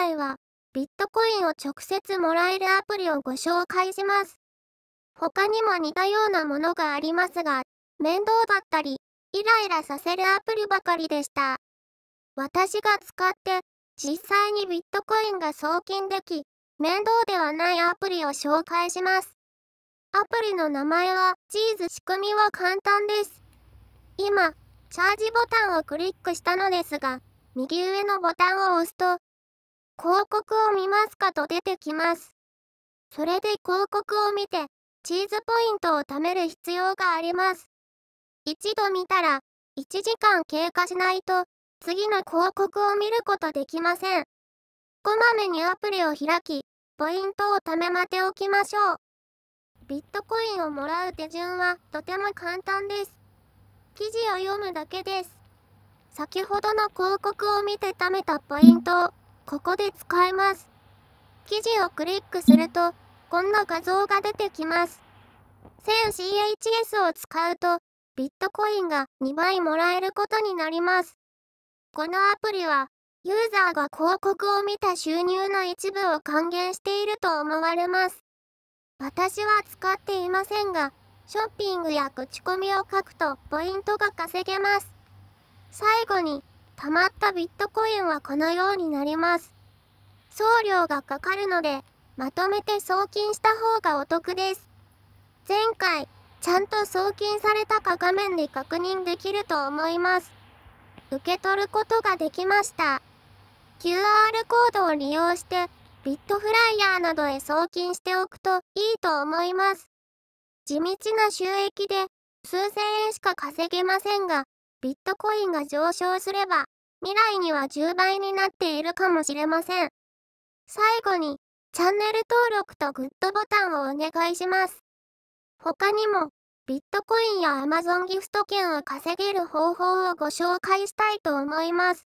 回は、ビットコインを直接もらえるアプリをご紹介します。他にも似たようなものがありますが、面倒だったり、イライラさせるアプリばかりでした。私が使って、実際にビットコインが送金でき、面倒ではないアプリを紹介します。アプリの名前は、チーズ仕組みは簡単です。今、チャージボタンをクリックしたのですが、右上のボタンを押すと、広告を見ますかと出てきます。それで広告を見て、チーズポイントを貯める必要があります。一度見たら、1時間経過しないと、次の広告を見ることできません。こまめにアプリを開き、ポイントを貯めまておきましょう。ビットコインをもらう手順はとても簡単です。記事を読むだけです。先ほどの広告を見て貯めたポイントをここで使えます。記事をクリックすると、こんな画像が出てきます。1000CHS を使うと、ビットコインが2倍もらえることになります。このアプリは、ユーザーが広告を見た収入の一部を還元していると思われます。私は使っていませんが、ショッピングや口コミを書くとポイントが稼げます。最後に、溜まったビットコインはこのようになります。送料がかかるので、まとめて送金した方がお得です。前回、ちゃんと送金されたか画面で確認できると思います。受け取ることができました。QR コードを利用して、ビットフライヤーなどへ送金しておくといいと思います。地道な収益で、数千円しか稼げませんが、ビットコインが上昇すれば、未来には10倍になっているかもしれません。最後に、チャンネル登録とグッドボタンをお願いします。他にも、ビットコインやアマゾンギフト券を稼げる方法をご紹介したいと思います。